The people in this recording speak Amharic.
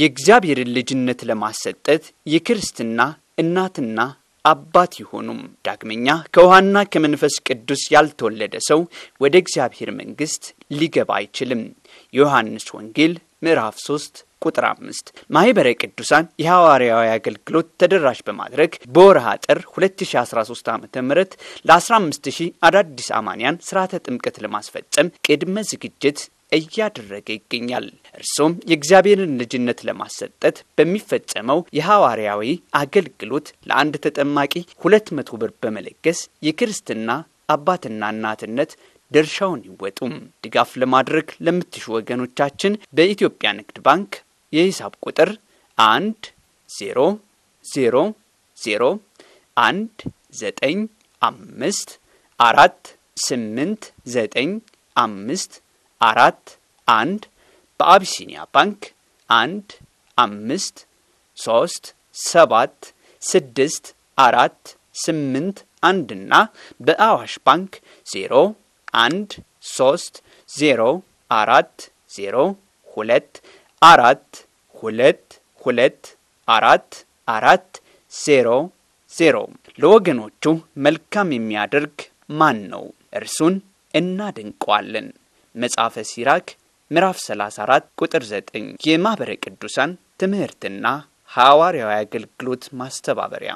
የእግዚአብሔርን ልጅነት ለማሰጠት የክርስትና እናትና አባት ይሆኑም። ዳግመኛ ከውሃና ከመንፈስ ቅዱስ ያልተወለደ ሰው ወደ እግዚአብሔር መንግሥት ሊገባ አይችልም። ዮሐንስ ወንጌል ምዕራፍ 3 ቁጥር አምስት ማኅበረ ቅዱሳን የሐዋርያዊ አገልግሎት ተደራሽ በማድረግ በወርሃ ጥር 2013 ዓ ም ለ15000 አዳዲስ አማንያን ስርዓተ ጥምቀት ለማስፈጸም ቅድመ ዝግጅት እያደረገ ይገኛል። እርሱም የእግዚአብሔርን ልጅነት ለማሰጠት በሚፈጸመው የሐዋርያዊ አገልግሎት ለአንድ ተጠማቂ ሁለት መቶ ብር በመለገስ የክርስትና አባትና እናትነት ድርሻውን ይወጡም። ድጋፍ ለማድረግ ለምትሹ ወገኖቻችን በኢትዮጵያ ንግድ ባንክ የሂሳብ ቁጥር አንድ ዜሮ ዜሮ ዜሮ አንድ ዘጠኝ አምስት አራት ስምንት ዘጠኝ አምስት አራት አንድ በአቢሲኒያ ባንክ አንድ አምስት ሶስት ሰባት ስድስት አራት ስምንት አንድና በአዋሽ ባንክ ዜሮ አንድ ሶስት ዜሮ አራት ዜሮ ሁለት አራት ሁለት ሁለት አራት አራት ዜሮ ዜሮ ለወገኖቹ መልካም የሚያደርግ ማን ነው? እርሱን እናደንቀዋለን። መጽሐፈ ሲራክ ምዕራፍ 34 ቁጥር 9 የማኅበረ ቅዱሳን ትምህርትና ሐዋርያዊ አገልግሎት ማስተባበሪያ